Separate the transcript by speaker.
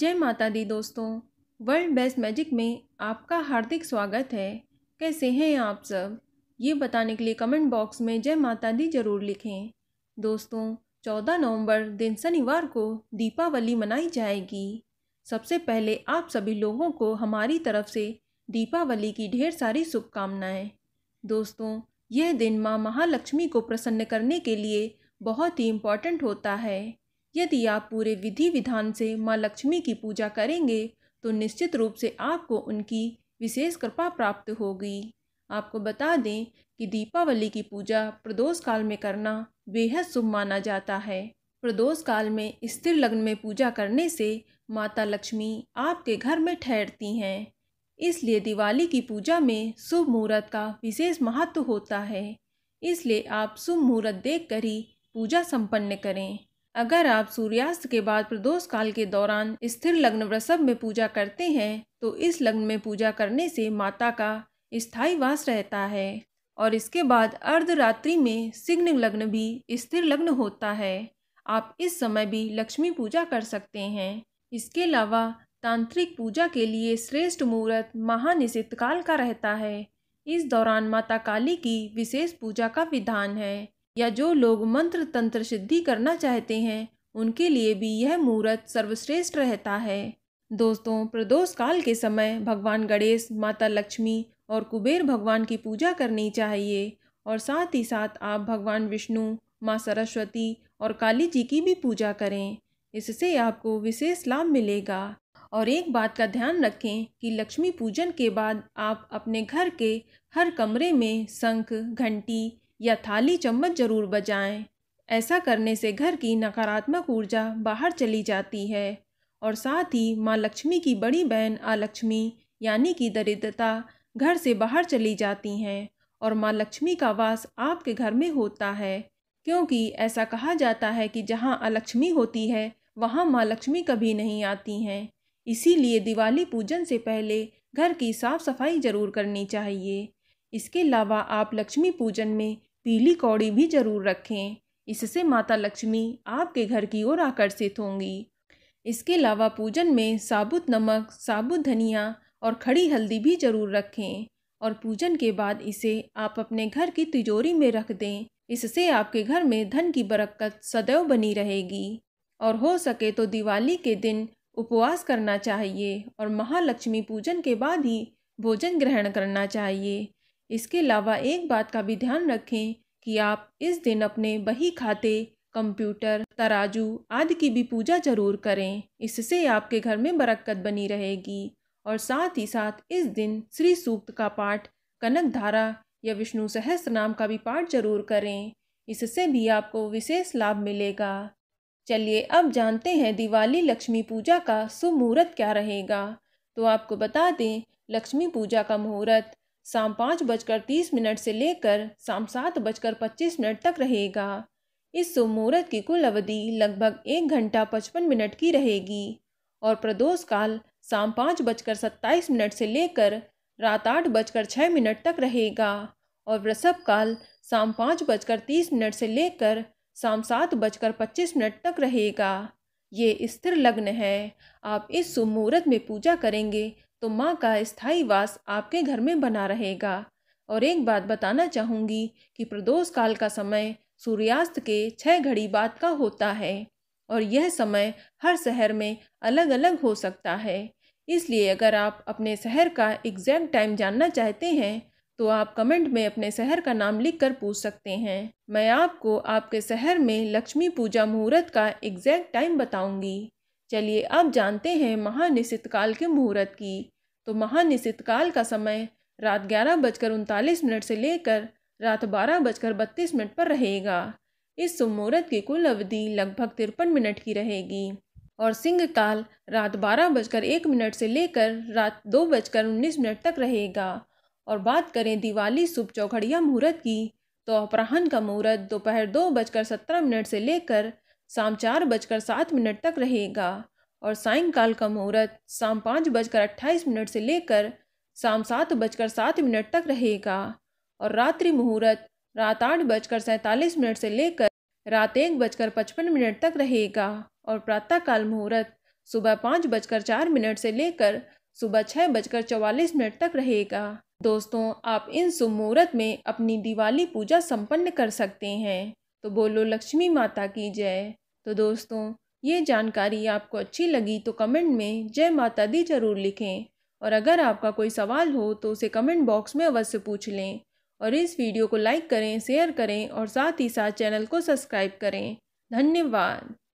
Speaker 1: जय माता दी दोस्तों वर्ल्ड बेस्ट मैजिक में आपका हार्दिक स्वागत है कैसे हैं आप सब ये बताने के लिए कमेंट बॉक्स में जय माता दी ज़रूर लिखें दोस्तों चौदह नवंबर दिन शनिवार को दीपावली मनाई जाएगी सबसे पहले आप सभी लोगों को हमारी तरफ से दीपावली की ढेर सारी शुभकामनाएँ दोस्तों यह दिन माँ महालक्ष्मी को प्रसन्न करने के लिए बहुत ही इम्पॉर्टेंट होता है यदि आप पूरे विधि विधान से माँ लक्ष्मी की पूजा करेंगे तो निश्चित रूप से आपको उनकी विशेष कृपा प्राप्त होगी आपको बता दें कि दीपावली की पूजा प्रदोष काल में करना बेहद शुभ माना जाता है प्रदोष काल में स्थिर लग्न में पूजा करने से माता लक्ष्मी आपके घर में ठहरती हैं इसलिए दिवाली की पूजा में शुभ मुहूर्त का विशेष महत्व होता है इसलिए आप शुभ मुहूर्त देख कर ही पूजा संपन्न करें अगर आप सूर्यास्त के बाद प्रदोष काल के दौरान स्थिर लग्न वृषभ में पूजा करते हैं तो इस लग्न में पूजा करने से माता का स्थायी वास रहता है और इसके बाद अर्धरात्रि में सिग्न लग्न भी स्थिर लग्न होता है आप इस समय भी लक्ष्मी पूजा कर सकते हैं इसके अलावा तांत्रिक पूजा के लिए श्रेष्ठ मुहूर्त महानिषित काल का रहता है इस दौरान माता काली की विशेष पूजा का विधान है या जो लोग मंत्र तंत्र सिद्धि करना चाहते हैं उनके लिए भी यह मुहूर्त सर्वश्रेष्ठ रहता है दोस्तों प्रदोष काल के समय भगवान गणेश माता लक्ष्मी और कुबेर भगवान की पूजा करनी चाहिए और साथ ही साथ आप भगवान विष्णु माँ सरस्वती और काली जी की भी पूजा करें इससे आपको विशेष लाभ मिलेगा और एक बात का ध्यान रखें कि लक्ष्मी पूजन के बाद आप अपने घर के हर कमरे में शंख घंटी या थाली चम्मच जरूर बजाएं। ऐसा करने से घर की नकारात्मक ऊर्जा बाहर चली जाती है और साथ ही माँ लक्ष्मी की बड़ी बहन आलक्ष्मी यानी कि दरिद्रता घर से बाहर चली जाती हैं और माँ लक्ष्मी का वास आपके घर में होता है क्योंकि ऐसा कहा जाता है कि जहाँ अलक्ष्मी होती है वहाँ माँ लक्ष्मी कभी नहीं आती हैं इसीलिए दिवाली पूजन से पहले घर की साफ सफाई ज़रूर करनी चाहिए इसके अलावा आप लक्ष्मी पूजन में पीली कौड़ी भी जरूर रखें इससे माता लक्ष्मी आपके घर की ओर आकर्षित होंगी इसके अलावा पूजन में साबुत नमक साबुत धनिया और खड़ी हल्दी भी जरूर रखें और पूजन के बाद इसे आप अपने घर की तिजोरी में रख दें इससे आपके घर में धन की बरकत सदैव बनी रहेगी और हो सके तो दिवाली के दिन उपवास करना चाहिए और महालक्ष्मी पूजन के बाद ही भोजन ग्रहण करना चाहिए इसके अलावा एक बात का भी ध्यान रखें कि आप इस दिन अपने बही खाते कंप्यूटर तराजू आदि की भी पूजा जरूर करें इससे आपके घर में बरक्कत बनी रहेगी और साथ ही साथ इस दिन श्री सूक्त का पाठ कनक धारा या विष्णु सहस्र नाम का भी पाठ जरूर करें इससे भी आपको विशेष लाभ मिलेगा चलिए अब जानते हैं दिवाली लक्ष्मी पूजा का शुभ मुहूर्त क्या रहेगा तो आपको बता दें लक्ष्मी पूजा का मुहूर्त शाम पाँच बजकर तीस मिनट से लेकर शाम सात बजकर पच्चीस मिनट तक रहेगा इस शुभ मुहूर्त की कुल अवधि लगभग एक घंटा पचपन मिनट की रहेगी और प्रदोष काल शाम पाँच बजकर सत्ताईस मिनट से लेकर रात आठ बजकर छः मिनट तक रहेगा और वृषभ काल शाम पाँच बजकर तीस मिनट से लेकर शाम सात बजकर पच्चीस मिनट तक रहेगा ये स्थिर लग्न है आप इस सुमूरत में पूजा करेंगे तो माँ का स्थायी वास आपके घर में बना रहेगा और एक बात बताना चाहूँगी कि प्रदोष काल का समय सूर्यास्त के छः घड़ी बाद का होता है और यह समय हर शहर में अलग अलग हो सकता है इसलिए अगर आप अपने शहर का एग्जैक्ट टाइम जानना चाहते हैं तो आप कमेंट में अपने शहर का नाम लिख कर पूछ सकते हैं मैं आपको आपके शहर में लक्ष्मी पूजा मुहूर्त का एग्जैक्ट टाइम बताऊंगी चलिए अब जानते हैं महानिश्चित काल के मुहूर्त की तो महानिश्चित काल का समय रात ग्यारह बजकर उनतालीस मिनट से लेकर रात बारह बजकर बत्तीस मिनट पर रहेगा इस मुहूर्त की कुल अवधि लगभग तिरपन मिनट की रहेगी और सिंह काल रात बारह बजकर एक मिनट से लेकर रात दो बजकर उन्नीस मिनट तक रहेगा और बात करें दिवाली सुबह चौखड़िया मुहूर्त की तो अपराहन का मुहूर्त दोपहर दो, दो बजकर सत्रह मिनट से लेकर शाम चार बजकर सात मिनट तक रहेगा और सायंकाल का मुहूर्त शाम पाँच बजकर अट्ठाईस मिनट से लेकर शाम सात बजकर सात मिनट तक रहेगा और रात्रि मुहूर्त रात आठ बजकर सैंतालीस मिनट से लेकर रात एक बजकर पचपन मिनट तक रहेगा और प्रातःकाल मुहूर्त सुबह पाँच बजकर चार मिनट से लेकर सुबह छः बजकर चौवालीस मिनट तक रहेगा दोस्तों आप इन शुभ मुहूर्त में अपनी दिवाली पूजा संपन्न कर सकते हैं तो बोलो लक्ष्मी माता की जय तो दोस्तों ये जानकारी आपको अच्छी लगी तो कमेंट में जय माता दी जरूर लिखें और अगर आपका कोई सवाल हो तो उसे कमेंट बॉक्स में अवश्य पूछ लें और इस वीडियो को लाइक करें शेयर करें और साथ ही साथ चैनल को सब्सक्राइब करें धन्यवाद